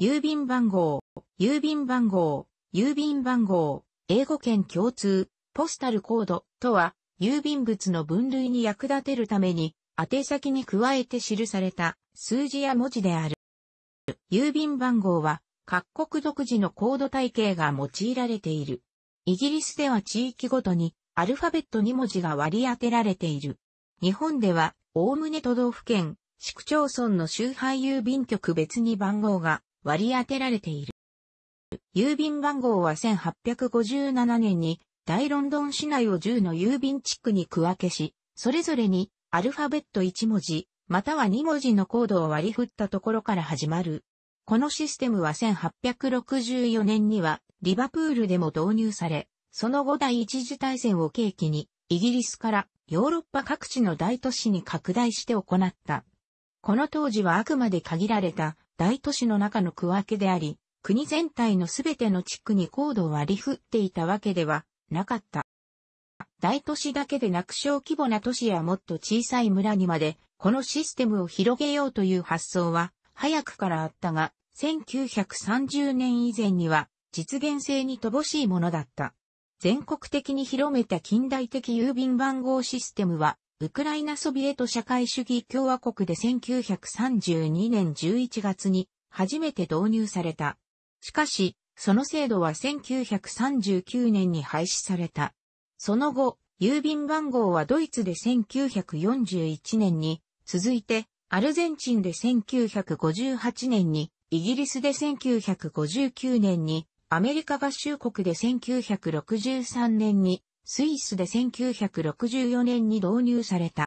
郵便番号、郵便番号、郵便番号、英語圏共通、ポスタルコードとは、郵便物の分類に役立てるために、宛先に加えて記された数字や文字である。郵便番号は、各国独自のコード体系が用いられている。イギリスでは地域ごとに、アルファベット2文字が割り当てられている。日本では、おおむね都道府県、市区町村の周波郵便局別に番号が割り当てられている。郵便番号は1857年に大ロンドン市内を10の郵便地区に区分けし、それぞれにアルファベット1文字、または2文字のコードを割り振ったところから始まる。このシステムは1864年にはリバプールでも導入され、その後第一次大戦を契機にイギリスからヨーロッパ各地の大都市に拡大して行った。この当時はあくまで限られた大都市の中の区分けであり、国全体のすべての地区に高度を割り振っていたわけではなかった。大都市だけでなく小規模な都市やもっと小さい村にまで、このシステムを広げようという発想は、早くからあったが、1930年以前には、実現性に乏しいものだった。全国的に広めた近代的郵便番号システムは、ウクライナソビエト社会主義共和国で1932年11月に初めて導入された。しかし、その制度は1939年に廃止された。その後、郵便番号はドイツで1941年に、続いて、アルゼンチンで1958年に、イギリスで1959年に、アメリカ合衆国で1963年にスイスで1964年に導入された。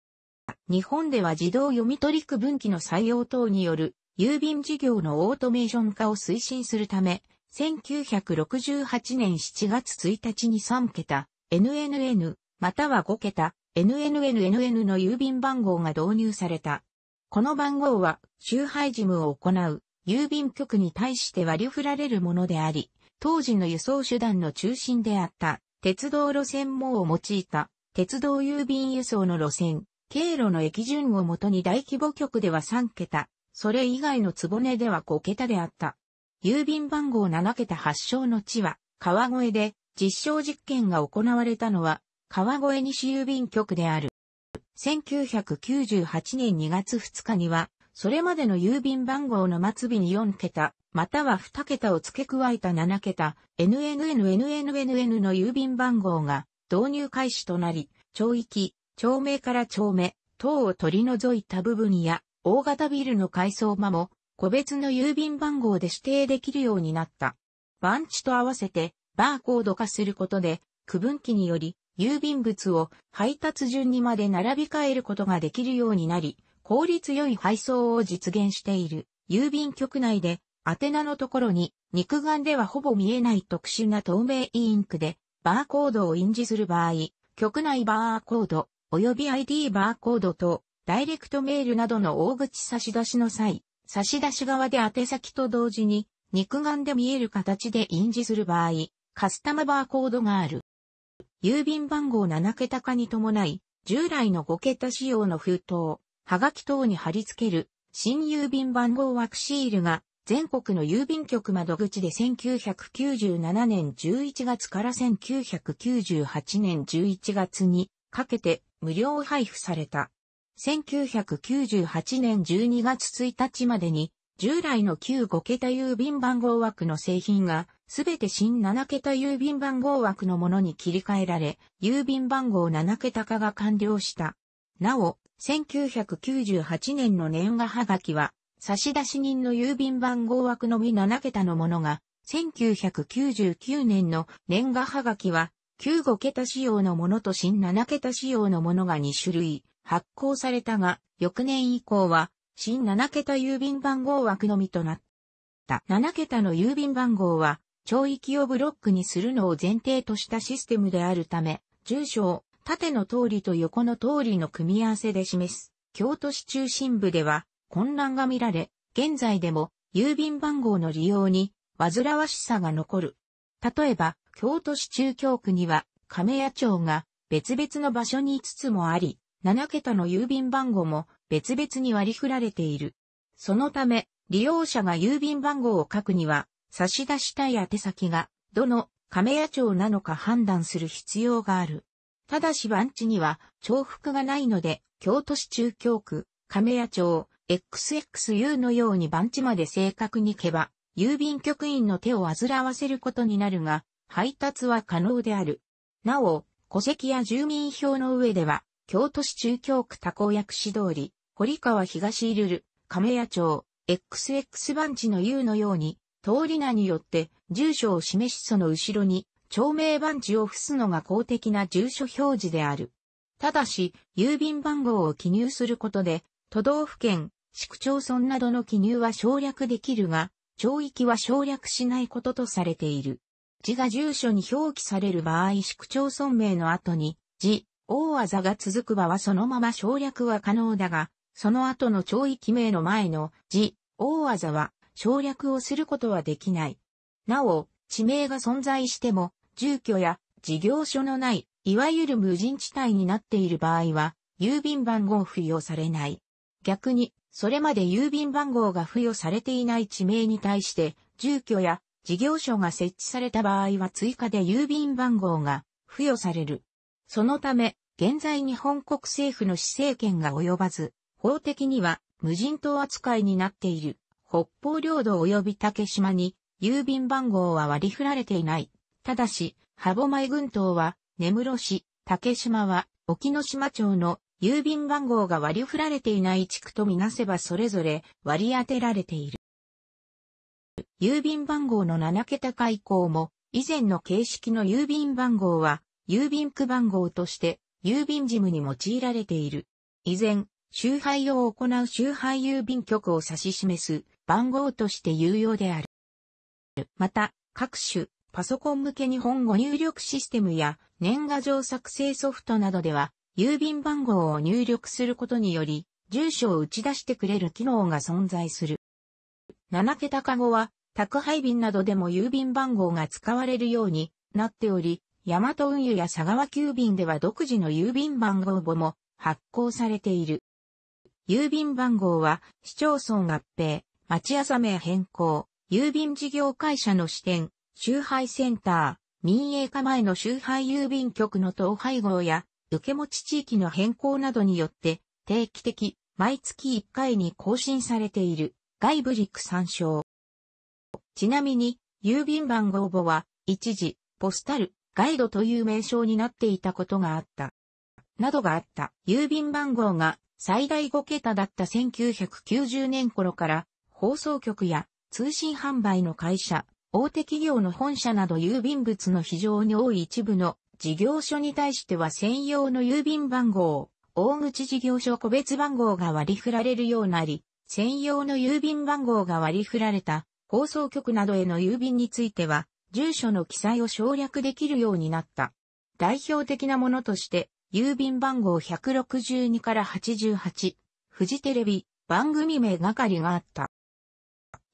日本では自動読み取り区分機の採用等による郵便事業のオートメーション化を推進するため、1968年7月1日に3桁 NNN または5桁 NNNNN の郵便番号が導入された。この番号は集配事務を行う郵便局に対して割り振られるものであり、当時の輸送手段の中心であった。鉄道路線網を用いた鉄道郵便輸送の路線、経路の駅順をもとに大規模局では3桁、それ以外の坪根では5桁であった。郵便番号7桁発祥の地は川越で実証実験が行われたのは川越西郵便局である。1998年2月2日には、それまでの郵便番号の末尾に4桁、または2桁を付け加えた7桁 NNNNNN の郵便番号が導入開始となり、町域、町名から町名等を取り除いた部分や大型ビルの改装間も個別の郵便番号で指定できるようになった。番地と合わせてバーコード化することで区分機により郵便物を配達順にまで並び替えることができるようになり、効率よい配送を実現している郵便局内で宛名のところに、肉眼ではほぼ見えない特殊な透明インクで、バーコードを印字する場合、局内バーコード、及び ID バーコードと、ダイレクトメールなどの大口差し出しの際、差し出し側で宛先と同時に、肉眼で見える形で印字する場合、カスタムバーコードがある。郵便番号7桁化に伴い、従来の5桁仕様の封筒、はがき等に貼り付ける、新郵便番号枠シールが全国の郵便局窓口で1997年11月から1998年11月にかけて無料配布された。1998年12月1日までに従来の旧5桁郵便番号枠の製品がすべて新7桁郵便番号枠のものに切り替えられ、郵便番号7桁化が完了した。なお、1998年の年賀はがきは差出人の郵便番号枠のみ7桁のものが、1999年の年賀はがきは、95桁仕様のものと新7桁仕様のものが2種類発行されたが、翌年以降は、新7桁郵便番号枠のみとなった。7桁の郵便番号は、懲域をブロックにするのを前提としたシステムであるため、住所を縦の通りと横の通りの組み合わせで示す。京都市中心部では、混乱が見られ、現在でも郵便番号の利用に煩わしさが残る。例えば、京都市中京区には亀屋町が別々の場所に5つもあり、7桁の郵便番号も別々に割り振られている。そのため、利用者が郵便番号を書くには、差し出したい宛先が、どの亀屋町なのか判断する必要がある。ただし番地には重複がないので、京都市中京区、亀屋町、XXU のように番地まで正確に行けば、郵便局員の手を煩わせることになるが、配達は可能である。なお、戸籍や住民票の上では、京都市中京区多公役市通り、堀川東イルル、亀屋町、XX 番地の U のように、通り名によって住所を示しその後ろに、町名番地を付すのが公的な住所表示である。ただし、郵便番号を記入することで、都道府県、市区町村などの記入は省略できるが、町域は省略しないこととされている。字が住所に表記される場合市区町村名の後に、字、大技が続く場はそのまま省略は可能だが、その後の町域名の前の字、大技は省略をすることはできない。なお、地名が存在しても、住居や事業所のない、いわゆる無人地帯になっている場合は、郵便番号付与されない。逆に、それまで郵便番号が付与されていない地名に対して、住居や事業所が設置された場合は追加で郵便番号が付与される。そのため、現在日本国政府の施政権が及ばず、法的には無人島扱いになっている北方領土及び竹島に郵便番号は割り振られていない。ただし、歯舞群島は根室市、竹島は沖ノ島町の郵便番号が割り振られていない地区とみなせばそれぞれ割り当てられている。郵便番号の7桁化以も、以前の形式の郵便番号は、郵便区番号として、郵便事務に用いられている。以前、集配を行う集配郵便局を指し示す番号として有用である。また、各種、パソコン向け日本語入力システムや年賀状作成ソフトなどでは、郵便番号を入力することにより、住所を打ち出してくれる機能が存在する。7桁カゴは、宅配便などでも郵便番号が使われるようになっており、ヤマト運輸や佐川急便では独自の郵便番号簿も発行されている。郵便番号は、市町村合併、町朝名変更、郵便事業会社の支店、集配センター、民営化前の集配郵便局の統廃合や、受け持ち地域の変更などによって、定期的、毎月1回に更新されている、外部陸参照。ちなみに、郵便番号簿は、一時、ポスタル、ガイドという名称になっていたことがあった。などがあった。郵便番号が最大5桁だった1990年頃から、放送局や通信販売の会社、大手企業の本社など郵便物の非常に多い一部の事業所に対しては専用の郵便番号、大口事業所個別番号が割り振られるようになり、専用の郵便番号が割り振られた放送局などへの郵便については、住所の記載を省略できるようになった。代表的なものとして、郵便番号162から88、フジテレビ、番組名係があった。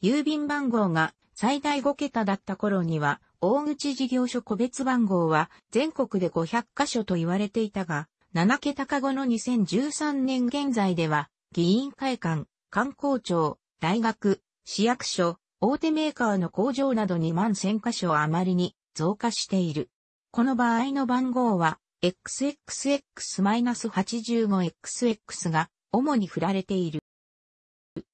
郵便番号が最大5桁だった頃には、大口事業所個別番号は全国で500箇所と言われていたが、7桁か後の2013年現在では、議員会館、観光庁、大学、市役所、大手メーカーの工場など2万1000箇所余りに増加している。この場合の番号は、XXX-85XX が主に振られている。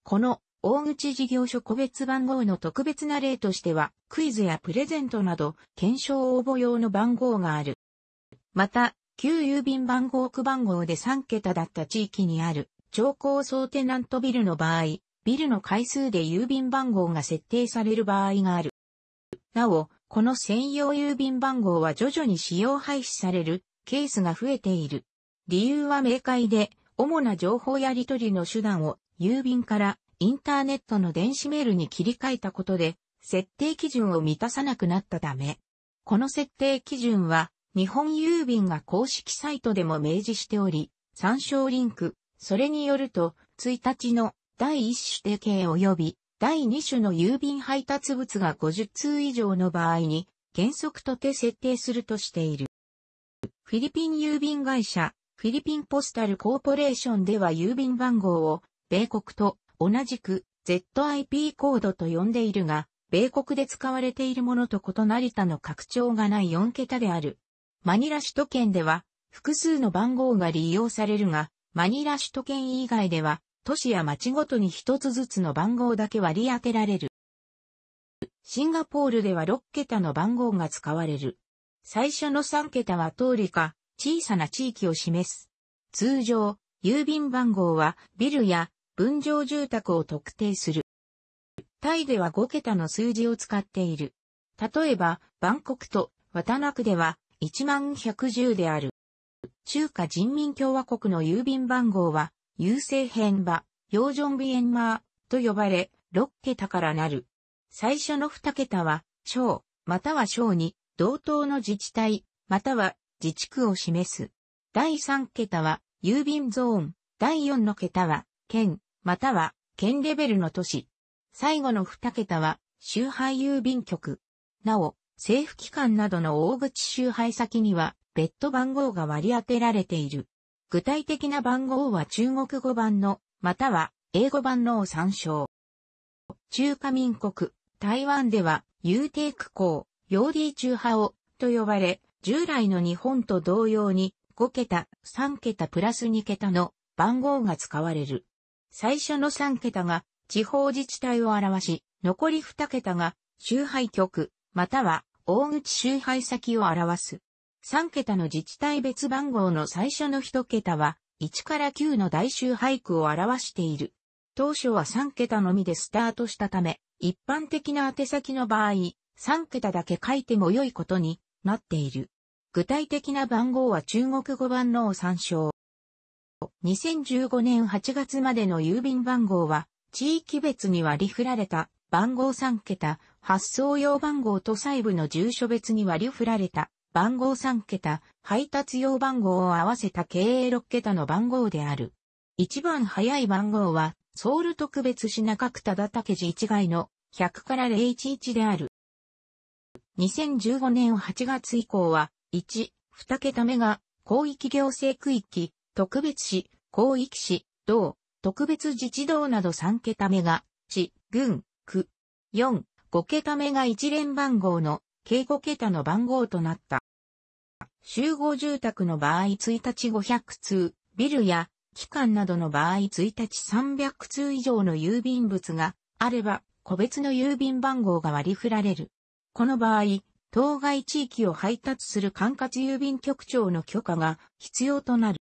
この大口事業所個別番号の特別な例としては、クイズやプレゼントなど、検証応募用の番号がある。また、旧郵便番号区番号で3桁だった地域にある、超高層テナントビルの場合、ビルの回数で郵便番号が設定される場合がある。なお、この専用郵便番号は徐々に使用廃止されるケースが増えている。理由は明快で、主な情報やり取りの手段を郵便からインターネットの電子メールに切り替えたことで、設定基準を満たさなくなったため、この設定基準は、日本郵便が公式サイトでも明示しており、参照リンク、それによると、1日の第1種定型及び第2種の郵便配達物が50通以上の場合に、原則とて設定するとしている。フィリピン郵便会社、フィリピンポスタルコーポレーションでは郵便番号を、米国と同じく ZIP コードと呼んでいるが、米国で使われているものと異なり他の拡張がない4桁である。マニラ首都圏では複数の番号が利用されるが、マニラ首都圏以外では都市や町ごとに一つずつの番号だけ割り当てられる。シンガポールでは6桁の番号が使われる。最初の3桁は通りか小さな地域を示す。通常、郵便番号はビルや分譲住宅を特定する。タイでは5桁の数字を使っている。例えば、バンコクと渡名区では1万110である。中華人民共和国の郵便番号は、郵政編馬、ヨージョンビエンマーと呼ばれ、6桁からなる。最初の2桁は、省、または省に、同等の自治体、または自治区を示す。第3桁は、郵便ゾーン。第4の桁は、県、または県レベルの都市。最後の二桁は周配郵便局。なお、政府機関などの大口周配先には別途番号が割り当てられている。具体的な番号は中国語版の、または英語版のを参照。中華民国、台湾では、有帝区公、ヨー中派を、と呼ばれ、従来の日本と同様に、5桁、3桁プラス2桁の番号が使われる。最初の3桁が地方自治体を表し、残り2桁が集配局、または大口集配先を表す。3桁の自治体別番号の最初の1桁は、1から9の大集配区を表している。当初は3桁のみでスタートしたため、一般的な宛先の場合、3桁だけ書いても良いことになっている。具体的な番号は中国語版のを参照。2015年8月までの郵便番号は、地域別に割り振られた番号3桁、発送用番号と細部の住所別に割り振られた番号3桁、配達用番号を合わせた経営6桁の番号である。一番早い番号は、ソウル特別市中だたけ寺一街の100から011である。2015年8月以降は、1、2桁目が広域行政区域、特別市、広域市、道、特別自治道など3桁目が、市、郡、区。4、5桁目が一連番号の、計5桁の番号となった。集合住宅の場合1日500通、ビルや、機関などの場合1日300通以上の郵便物があれば、個別の郵便番号が割り振られる。この場合、当該地域を配達する管轄郵便局長の許可が必要となる。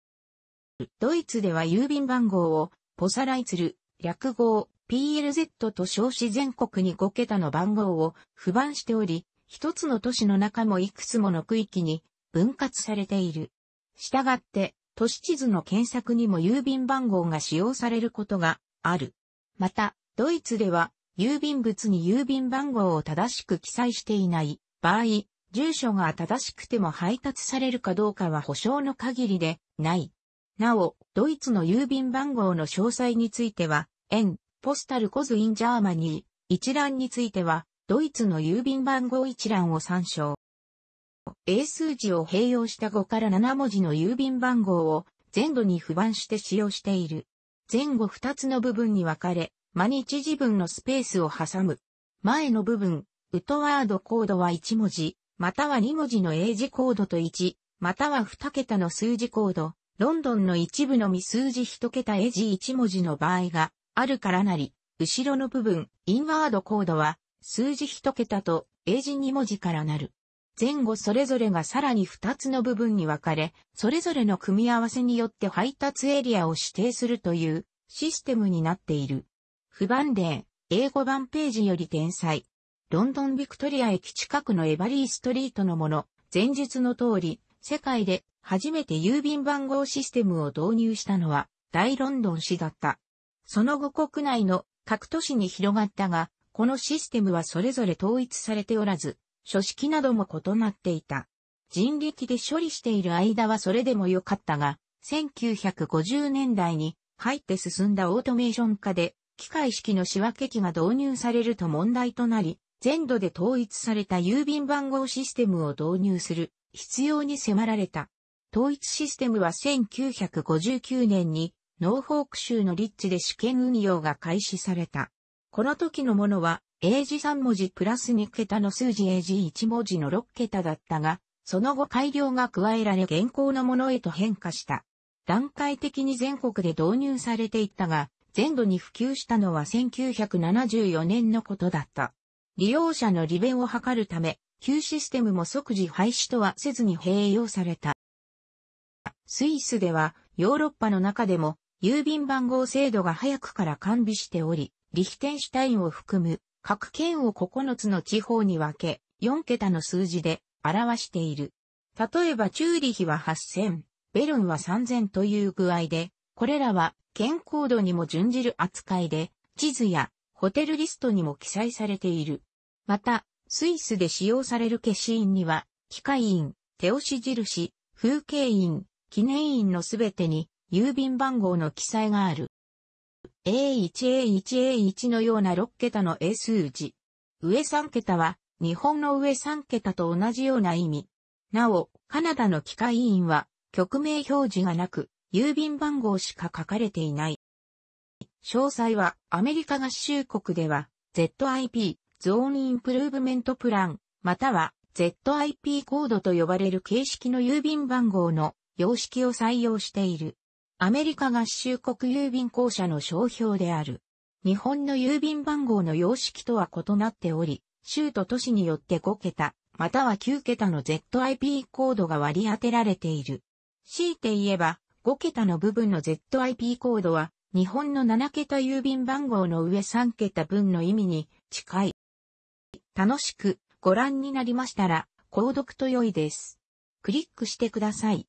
ドイツでは郵便番号をポサライツル、略号 PLZ と称し全国に5桁の番号を不番しており、一つの都市の中もいくつもの区域に分割されている。したがって、都市地図の検索にも郵便番号が使用されることがある。また、ドイツでは、郵便物に郵便番号を正しく記載していない場合、住所が正しくても配達されるかどうかは保証の限りでない。なお、ドイツの郵便番号の詳細については、円、ポスタルコズインジャーマニー、一覧については、ドイツの郵便番号一覧を参照。英数字を併用した5から7文字の郵便番号を全土に不番して使用している。前後2つの部分に分かれ、間日自分のスペースを挟む。前の部分、ウトワードコードは1文字、または2文字の英字コードと1、または2桁の数字コード、ロンドンの一部のみ数字一桁英字一文字の場合があるからなり、後ろの部分、インワードコードは、数字一桁と英字二文字からなる。前後それぞれがさらに二つの部分に分かれ、それぞれの組み合わせによって配達エリアを指定するというシステムになっている。不版例、英語版ページより転載。ロンドンビクトリア駅近くのエバリーストリートのもの、前述の通り、世界で初めて郵便番号システムを導入したのは大ロンドン市だった。その後国内の各都市に広がったが、このシステムはそれぞれ統一されておらず、書式なども異なっていた。人力で処理している間はそれでも良かったが、1950年代に入って進んだオートメーション化で、機械式の仕分け機が導入されると問題となり、全土で統一された郵便番号システムを導入する必要に迫られた。統一システムは1959年にノーフォーク州のリッチで試験運用が開始された。この時のものは、英字3文字プラス2桁の数字英字1文字の6桁だったが、その後改良が加えられ現行のものへと変化した。段階的に全国で導入されていったが、全土に普及したのは1974年のことだった。利用者の利便を図るため、旧システムも即時廃止とはせずに併用された。スイスではヨーロッパの中でも郵便番号制度が早くから完備しており、リヒテンシュタインを含む各県を9つの地方に分け、4桁の数字で表している。例えばチューリヒは8000、ベルンは3000という具合で、これらは健康度にも準じる扱いで、地図やホテルリストにも記載されている。また、スイスで使用される消印には、機械印、手押し印、風景印、記念印のすべてに郵便番号の記載がある。A1A1A1 のような6桁の英数字。上3桁は日本の上3桁と同じような意味。なお、カナダの機械委員は局名表示がなく、郵便番号しか書かれていない。詳細はアメリカ合衆国では ZIP、ゾーンインプルーブメントプラン、または ZIP コードと呼ばれる形式の郵便番号の様式を採用している。アメリカ合衆国郵便公社の商標である。日本の郵便番号の様式とは異なっており、州と都市によって5桁、または9桁の ZIP コードが割り当てられている。強いて言えば、5桁の部分の ZIP コードは、日本の7桁郵便番号の上3桁分の意味に近い。楽しくご覧になりましたら、購読と良いです。クリックしてください。